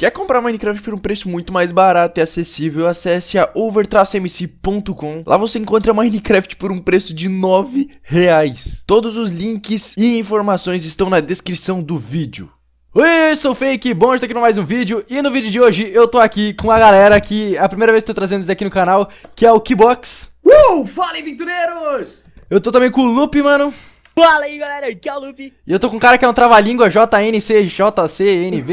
Quer comprar Minecraft por um preço muito mais barato e acessível? Acesse a overtracmc.com. Lá você encontra Minecraft por um preço de 9 reais. Todos os links e informações estão na descrição do vídeo. Oi, eu sou o Fake, bom estar aqui no mais um vídeo E no vídeo de hoje eu tô aqui com a galera que é a primeira vez que tô trazendo isso aqui no canal Que é o Keybox Uh, fala aí, aventureiros! Eu tô também com o Loop, mano Fala aí galera, aqui é o Lupe. E eu tô com um cara que é um trava-língua JNC, JC, NV,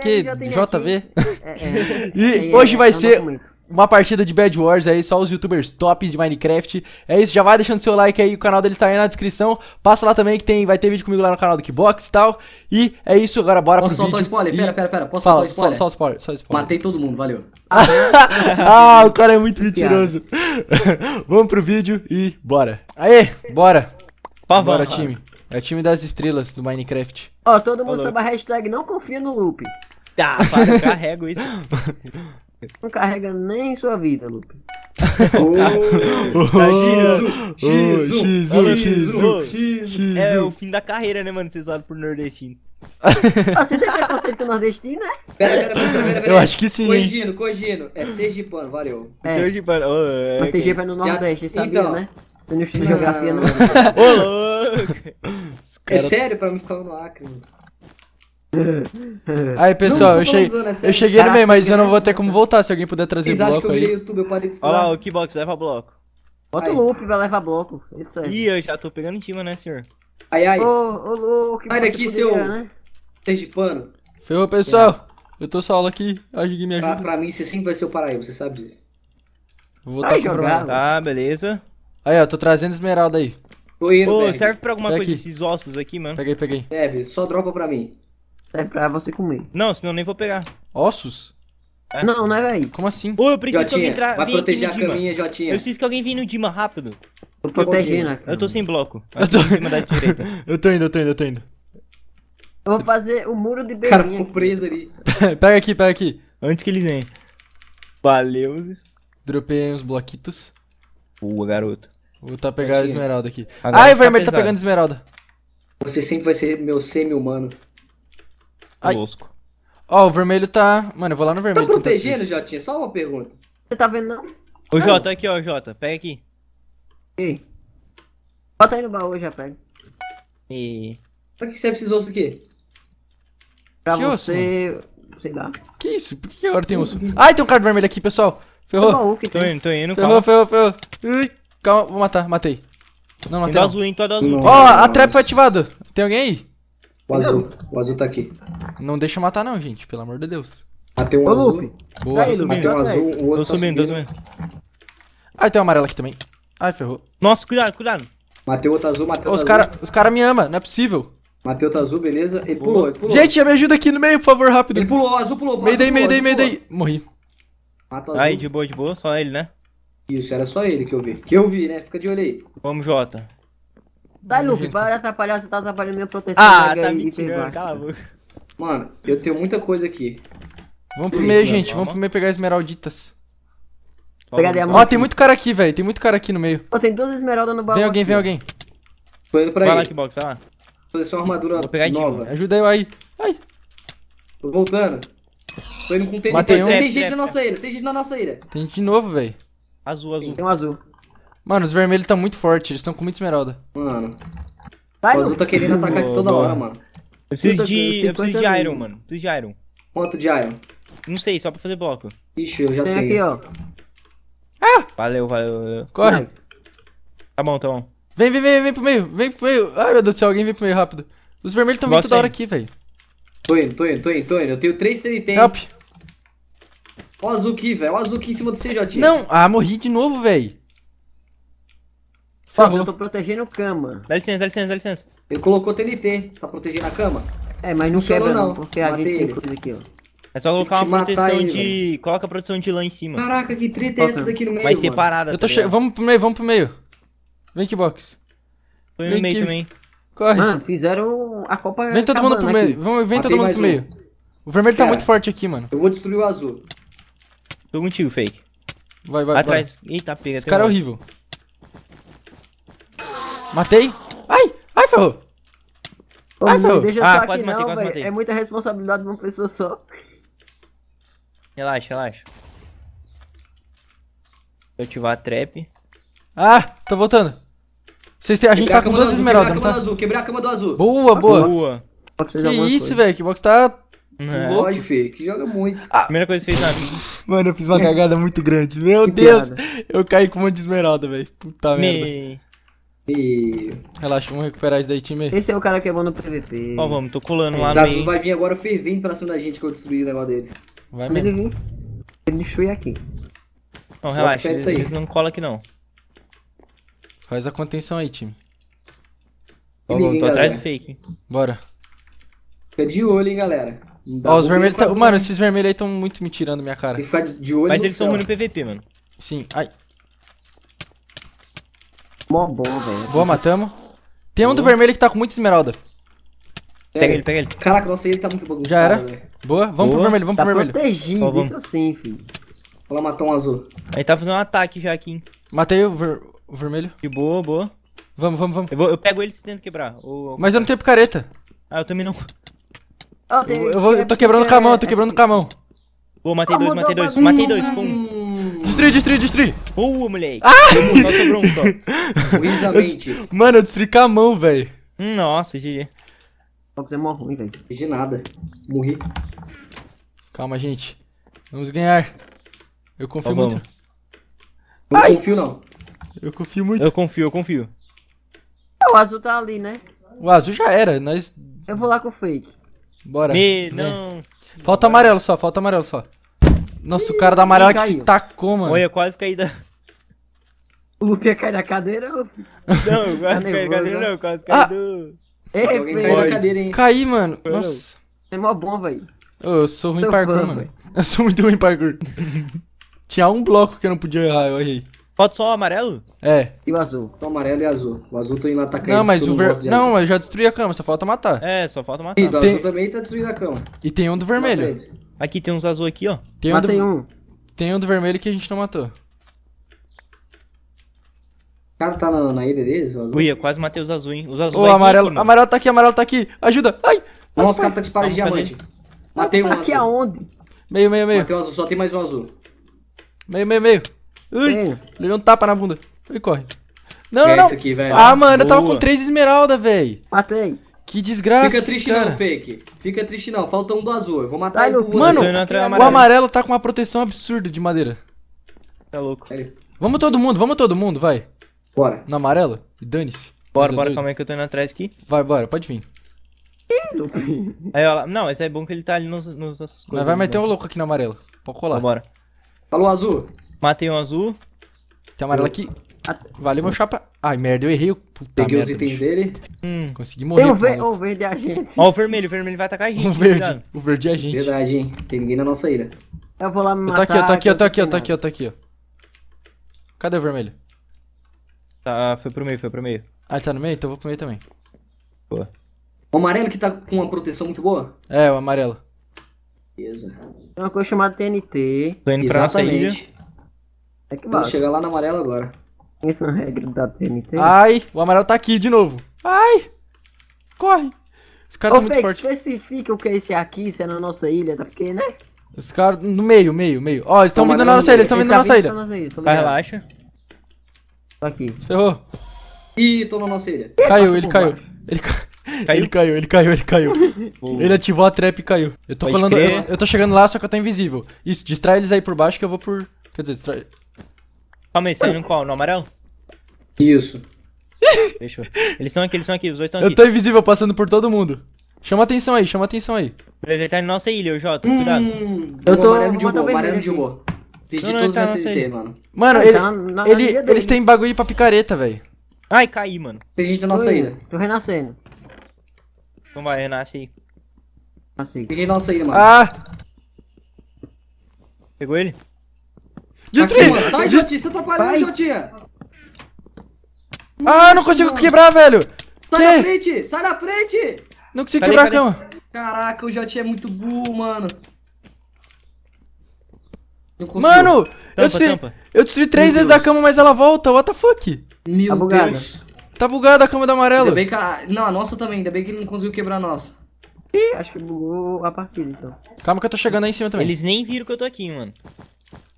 que, JV. É, é, e hoje vai ser uma partida de Bad Wars aí, só os youtubers tops de Minecraft. É isso, já vai deixando seu like aí, o canal deles tá aí na descrição. Passa lá também que tem, vai ter vídeo comigo lá no canal do Kickbox e tal. E é isso, agora bora Posso pro vídeo. Posso soltar spoiler? E... Pera, pera, pera. Posso Fala, soltar spoiler? Só, só spoiler? Só spoiler. Matei todo mundo, valeu. Ah, ah, o cara é muito mentiroso. Vamos pro vídeo e bora. Aê, bora. Pavão. time. É o time das estrelas do Minecraft. Ó, todo mundo Falou. a hashtag não confia no Lupe. Ah, para, eu carrego isso. Não carrega nem sua vida, Lupe. É o fim da carreira, né, mano? Vocês olham por nordestino. Você tem preconceito com nordestino, né? Pera, pera, pera, pera, pera. Eu acho que sim. Corrigindo, corrigindo. É sergipano, valeu. É. Sergipano. Oh, é, Mas Sergipe é no Nordeste, então, sabia, né? Você não estuda geografia, não. Ô, louco! É sério, pra mim ficar no Acre, mano. Aí pessoal, não, eu, cheguei, zona, é eu cheguei no meio, mas eu não vou ter como voltar. Se alguém puder trazer Vocês bloco. Vocês acham que eu virei YouTube? Eu é parei de estudar. Olha lá, o Keybox leva bloco. Bota aí. o loop pra levar bloco. É isso aí. Ih, eu já tô pegando em cima, né, senhor? Ai, ai. Ô, ô, louco. Sai daqui, seu. Sergipano. Né? Ferrou, pessoal. Eu tô só aula aqui. Ajude, me ajuda. Pra, pra mim, você sempre vai ser o Paraíba, você sabe disso. Vou voltar pro Tá, beleza. Aí, ó, tô trazendo esmeralda aí. Tô indo, Ô, Berg. serve pra alguma Pega tá coisa aqui. esses ossos aqui, mano? Peguei, peguei. Serve, só dropa pra mim. Serve pra você comer. Não, senão nem vou pegar. Ossos? É. Não, não é aí. Como assim? Pô, eu preciso Jotinha, que alguém vai Vem proteger aqui no a caminha, Jotinha. Eu preciso que alguém venha no Dima rápido. Tô protegendo aqui. Eu tô sem bloco. Eu tô... eu tô indo, eu tô indo, eu tô indo. Eu vou fazer o muro de Berlim. O cara ficou preso ali. pega aqui, pega aqui. Antes que eles venham. Valeu, Zis. Dropei uns bloquitos. Boa, garoto. Vou tá pegando a esmeralda aqui. Agora Ai, o tá vermelho tá, pegando esmeralda. Você sempre vai ser meu semi-humano. Ai. Losco. Ó, o vermelho tá... Mano, eu vou lá no vermelho. Tá protegendo, Jotinha? Só uma pergunta. Você tá vendo não? Ô, Jota, aqui, ó, Jota. Pega aqui. Ei. Bota aí no baú, já pega. E... Pra que serve esses ossos aqui? Pra que você... Osso, sei lá. Que isso? Por que agora tem osso? Ai, tem um card vermelho aqui, pessoal. Ferrou. Tô indo, tô indo. Ferrou, ferrou, ferrou. Ui. Calma, vou matar, matei. Não, matei. Tem do azul, hein? todas. É do azul. Ó, a trap foi ativada. Tem alguém aí? O azul. O azul tá aqui. Não deixa eu matar não, gente, pelo amor de Deus. Matei um Ô, azul. Boa, Sai, Lupe. Matei um azul, o outro Tô subindo, tá subindo. Ai, ah, tem um amarelo aqui também. Ai, ferrou. Nossa, cuidado, cuidado. Matei outro azul, matei outro os cara, azul. Os caras me amam, não é possível. Matei outro azul, beleza. Ele pulou, pulou ele pulou. Gente, me ajuda aqui no meio, por favor, rápido. Ele pulou, azul pulou. daí, meio daí, meio daí. Morri. Mata o azul. Aí, de boa, de boa, só ele, né? Isso, era só ele que eu vi. Que eu vi, né? Fica de olho aí. Vamos, Jota. Dai Luke, para atrapalhar, você tá atrapalhando minha proteção. Ah, né, tá me pegando, né? cala a boca. Mano, eu tenho muita coisa aqui. Vamos primeiro, gente. Vamos primeiro pegar esmeralditas. Pegar diamante. Ó, tem muito cara aqui, velho. Tem muito cara aqui no meio. Pô, tem duas esmeraldas no baú. Vem alguém, aqui. vem alguém. Tô indo pra vai aí. Vai lá, box, vai lá. Vou fazer só uma armadura nova. Aqui, Ajuda eu aí. Ai. Tô voltando. Tô indo com o TNT. um. tem gente na nossa ilha, tem gente na nossa ilha. Tem gente de novo, velho. Azul, azul. Tem um azul. Mano, os vermelhos estão muito fortes, eles estão com muita esmeralda. Mano. Vai, o azul tá querendo atacar aqui toda hora, mano. Eu preciso de. Eu preciso de iron, mano. preciso de iron. Quanto de iron? Não sei, só pra fazer bloco. Ixi, eu já Tem tenho. aqui, ó. Ah! Valeu, valeu, valeu. Corre. Tá bom, tá bom. Vem, vem, vem, vem pro meio, vem pro meio. Ai, meu Deus do céu, alguém vem pro meio rápido. Os vermelhos estão vindo toda hora aqui, velho. Tô indo, tô indo, tô indo, tô indo. Eu tenho três TNT. Help. Olha o aqui, velho. Ó o aqui em cima do CJ. Não, ah, morri de novo, velho. favor. eu tô protegendo cama. Dá licença, dá licença, dá licença. Ele colocou TNT, tá protegendo a cama? É, mas não Funcionou, quebra não, porque Matei a gente tem coisa aqui, ó. É só colocar uma proteção ele, de... Coloca a proteção de lã em cima. Caraca, que treta é essa daqui no meio, Vai parada, Eu tá tô tá che... Vamos pro meio, vamos pro meio. Vem aqui, box. Põe no meio também. Corre. Mano, fizeram a copa Vem todo mundo pro meio. Vem, vem todo mundo pro meio. O vermelho tá muito forte aqui, mano. Eu vou destruir o azul. Tô contigo, fake. Vai, vai, Atrás. Vai. Eita, pega. Esse cara um... é horrível. Matei. Ai, ai, ferrou. Ô, ai, ferrou. Deixa ah, quase matei, não, quase véio. matei. É muita responsabilidade de uma pessoa só. Relaxa, relaxa. Vou ativar a trap. Ah, tô voltando. Vocês têm... A gente tá com duas esmeraldas, tá? quebrar a cama do azul. Boa, boa. boa. Que isso, velho. Que box tá é. Lógico, Fê, que joga muito. A ah. primeira coisa que fez na vida. Mano, eu fiz uma hum. cagada muito grande. Meu que Deus! Piada. Eu caí com um monte de esmeralda, velho. Puta Me... merda. E... Relaxa, vamos recuperar isso daí, time. Esse é o cara que é bom no PVP. Ó, vamos, tô colando lá tá, no. vai vir agora fervendo pra cima da gente que eu destruí o negócio deles. Vai mesmo. Ele, ele destruir aqui. Não, relaxa, eles, eles não colam aqui não. Faz a contenção aí, time. Ó, vamos, tô atrás do fake. Bora. Fica de olho, hein, galera. Ó, os vermelhos. Tá... Mano, esses vermelhos aí estão muito me tirando minha cara. que ficar de, olho Mas eles são ruins no PVP, mano. Sim, ai. Mó bom, velho. Boa, matamos. Tem um do vermelho que tá com muita esmeralda. É. Pega ele, pega ele. Caraca, nossa, ele tá muito bagunçado. Já era. Véio. Boa, vamos Boa. pro vermelho, vamos tá pro vermelho. Tá protegido, oh, isso assim, filho. Vou lá matar um azul. Aí tá fazendo um ataque já aqui, hein. Matei o, ver... o vermelho. De boa, boa. Vamos, vamos, vamos. Eu, vou, eu pego ele se tenta quebrar. Ou... Mas eu não tenho picareta. Ah, eu também não. Oh, eu, eu, vou, né? eu tô quebrando com a mão, tô quebrando com a mão. Boa, matei dois, matei dois, matei dois, com um. Destruí, destruí, destruí. Boa, moleque. Ah! Só sobrou um só. eu Mano, eu destruí com a mão, velho. Nossa, GG. Jogos é mó ruim, velho. De nada. Morri. Calma, gente. Vamos ganhar. Eu confio tá muito. Não Ai. confio, não. Eu confio muito. Eu confio, eu confio. É, o azul tá ali, né? O azul já era, nós... Eu vou lá com o fake. Bora. Me, não. Falta amarelo só, falta amarelo só. Nossa, o cara da amarela que se tacou, mano. Olha, eu quase caí da. O Lupe cai na cadeira, ou. Não, eu quase tá caí nervoso, da cadeira, né? não, eu quase caí Ah. do. Ei, Alguém caí na pode. cadeira, hein? Caí, mano. Foi, Nossa. É mó bom, velho. eu sou ruim em Tô parkour, fã, mano. velho. Eu sou muito ruim em parkour. Tinha um bloco que eu não podia errar, eu errei. Falta só o amarelo? É. E o azul. Então amarelo e azul. O azul tô indo lá tá Não, mas o Não, azul. eu já destruí a cama, só falta matar. É, só falta matar. E o tem... azul também tá destruindo a cama. E tem um do vermelho. Aqui, tem uns azul aqui, ó. Tem um, do... um Tem um do vermelho que a gente não matou. O cara tá na, na ilha deles, o azul? Ui, eu quase matei os azul, hein. Os azul Ô, é amarelo, aqui, amarelo tá aqui, amarelo tá aqui. Ajuda. Ai! Nossa, o cara tá disparando de diamante. Matei um tá Aqui azul. aonde? Meio, meio, meio. Matei um azul, só tem mais um azul. Meio, meio, meio. Ui, levei um tapa na bunda. Ele corre. Não, é não, não. Aqui, ah, mano, Boa. eu tava com três esmeralda, velho. Matei. Que desgraça, Fica triste cara. não, fake. Fica triste não. Falta um do azul. Eu vou matar Ai, ele Mano, o amarelo tá com uma proteção absurda de madeira. Tá louco. Vamos todo mundo, vamos todo mundo, vai. Bora. No amarelo? Dane-se. Bora, bora, calma aí que eu tô indo atrás aqui. Vai, bora, pode vir. aí, ó, não, esse é bom que ele tá ali nos, nos, nos coisas. Mas vai meter um né? louco aqui no amarelo. Pode colar. Bora. Falou azul. Matei um azul. Tem um amarelo aqui. Valeu, meu chapa. Ai, merda, eu errei. Puta Peguei merda, os itens bicho. dele. Hum. Consegui morrer. Tem o, ver, o verde é a gente. Ó, o vermelho, o vermelho vai atacar a gente. O tá verde, o verde é a gente. Verdade, hein? Tem ninguém na nossa ilha. Eu vou lá me matar. Eu tô aqui, eu tô aqui, eu tô aqui, eu tô aqui, eu tô aqui, ó. Cadê o vermelho? Tá, foi pro meio, foi pro meio. Ah, ele tá no meio? Então eu vou pro meio também. Boa. O amarelo que tá com uma proteção muito boa? É, o amarelo. Beleza. Tem uma coisa chamada TNT. Tô indo Exatamente. pra nossa ilha. É que Vamos chegar lá no amarelo agora. Essa é uma regra da TNT. Ai, o amarelo tá aqui de novo. Ai! Corre! Os caras estão tá muito fortes. especifica o que é esse aqui, se é na nossa ilha, tá porque, né? Os caras no meio, meio, meio. Ó, eles estão vindo na nossa ilha, eles estão vindo na nossa ilha. Tá, relaxa. Tô aqui. Ferrou. Ih, tô na nossa ilha. Caiu, ele caiu. Ele caiu. Caiu? Ele caiu, ele caiu, ele caiu. Boa. ele ativou a trap e caiu. Eu tô Eu, eu, tô chegando lá, só que eu tô invisível. Isso, distrai eles aí por baixo que eu vou por. Quer dizer, distrai. Calma aí, você tá no qual? No amarelo? Isso. Fechou. Eles estão aqui, eles estão aqui, os dois estão aqui. Eu tô invisível passando por todo mundo. Chama atenção aí, chama atenção aí. Beleza, ele tá na nossa ilha, o Jota, hum, cuidado. tô. eu tô. Amarelo de boa, amarelo de boa. Pedi todos tá os CDT, mano. Mano, ah, ele, tá ele, eles têm bagulho pra picareta, velho. Ai, caí, mano. Tem gente na nossa ilha. Tô renascendo. Então vai, renasce aí. Renasce aí. Peguei nossa ilha, mano. Ah! Pegou ele? Tá Destrui, Sai, Dest... Jotinha, você tá atrapalhando, Vai. Jotinha! Ah, não consigo quebrar, velho! Sai que? da frente! Sai da frente! Não consigo pera quebrar aí, a cama. Caraca, o Jotinha é muito burro, mano. Mano, tampa, eu, destruí, eu destruí três Meu vezes Deus. a cama, mas ela volta. What the fuck? Meu tá bugada. Deus. Tá bugada a cama da amarela. Ainda bem que a... Não, a nossa também. Ainda bem que ele não conseguiu quebrar a nossa. Ih, acho que bugou a partida, então. Calma que eu tô chegando aí em cima também. Eles nem viram que eu tô aqui, mano.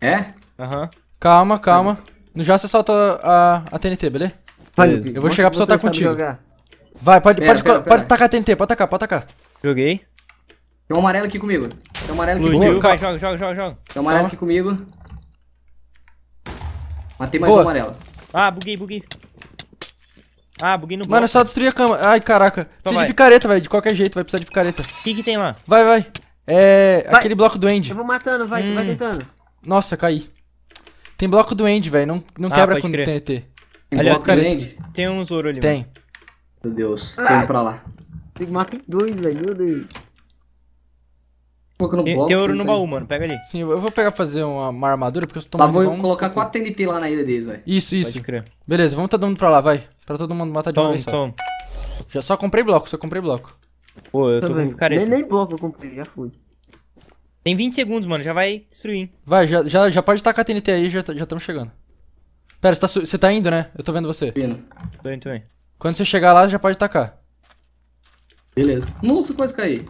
É? Aham. Uhum. Calma, calma. Já você solta a, a TNT, beleza? Vai, eu vou chegar pra soltar contigo. Jogar. Vai, pode, pera, pode, pera, pera. pode tacar a TNT, pode tacar, pode tacar. Joguei. Tem um amarelo aqui comigo. Tem um amarelo aqui comigo. Vai, joga, joga, joga, joga. Tem um amarelo calma. aqui comigo. Matei mais Boa. um amarelo. Ah, buguei, buguei. Ah, buguei no bloco. Mano, é só destruir a cama. Ai, caraca. Então Precisa vai. de picareta, velho. De qualquer jeito vai precisar de picareta. O que que tem lá? Vai, vai. É... Vai. Aquele bloco do End. Eu vou matando, vai, hum. vai tentando. Nossa, caí. Tem bloco do End, velho. Não, não ah, quebra com crer. TNT. Tem bloco do End? Tem uns ouro ali. Tem. Mano. Meu Deus, tem um pra lá. Tem que matar dois, velho. Meu Deus. Bloco, tem, ouro no tem. baú, mano. Pega ali. Sim, eu vou pegar fazer uma, uma armadura, porque eu tô Lá tá, vou um... colocar quatro TNT lá na ilha deles, velho. Isso, isso. Beleza, vamos tá dando pra lá, vai. Pra todo mundo matar de tom, uma vez tom. só. Já só comprei bloco, só comprei bloco. Pô, eu tô, tô tá com careta. Nem, nem bloco eu comprei, já fui. Tem 20 segundos, mano. Já vai destruir. Vai, já, já, já pode tacar a TNT aí, já estamos tá, chegando. Pera, você tá, tá, indo, né? Eu tô vendo você. Tô indo. Tô indo, tô indo. Quando você chegar lá, já pode tacar. Beleza. Nossa, quase caí.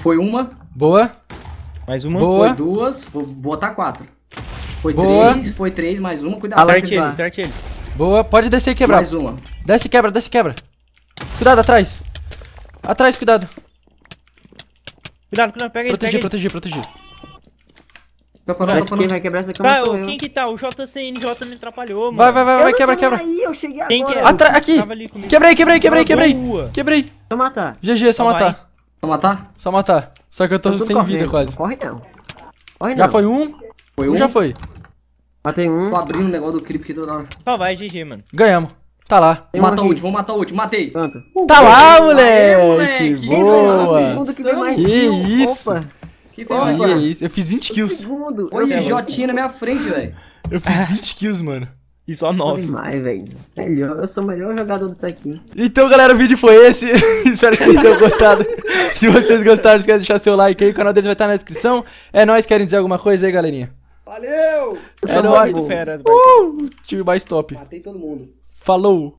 Foi uma. Boa. Mais uma. Boa. Foi duas. Vou botar quatro. Foi Boa. três, foi três, mais uma. Cuidado. Alert eles, alert eles. Boa. Pode descer e quebrar. Mais uma. Desce e quebra, desce e quebra. Cuidado, atrás. Atrás, cuidado. Cuidado, cuidado, pega ele, Protegi, protegi, protegi. vai quebrar essa cama tá, Quem que tá? O JCNJ me atrapalhou, mano. Vai, vai, vai, vai quebra, quebra. Aí, eu cheguei Tem Que... Atra aqui. Quebrei, quebrei, quebrei, quebrei. Quebrei. Só matar. GG, só matar. Só matar? Só matar. Só que eu tô, tô sem correndo. vida quase. corre não. Corre não. Já foi um? Foi um? um já foi. Matei um. Tô abrindo o negócio do creep aqui toda tá? hora. Só vai, GG, mano. Ganhamos. Tá lá. Vou matar o último, vou matar o último. Matei. Santa. Tá lá, moleque. Aê, moleque. Boa. Que, que isso. Opa. Que Opa. isso. Eu fiz 20 kills. Segundo. o Jotinha na minha frente, velho. Eu fiz 20 kills, mano. E só 9. Demais, velho. Melhor, eu sou o melhor jogador disso aqui. Então, galera, o vídeo foi esse. Espero que vocês tenham gostado. Se vocês gostaram, não esquece de deixar seu like aí. O canal deles vai estar na descrição. É nóis, querem dizer alguma coisa aí, galerinha? Valeu! É nóis. Feras, uh! Time mais top. Matei todo mundo. Falou!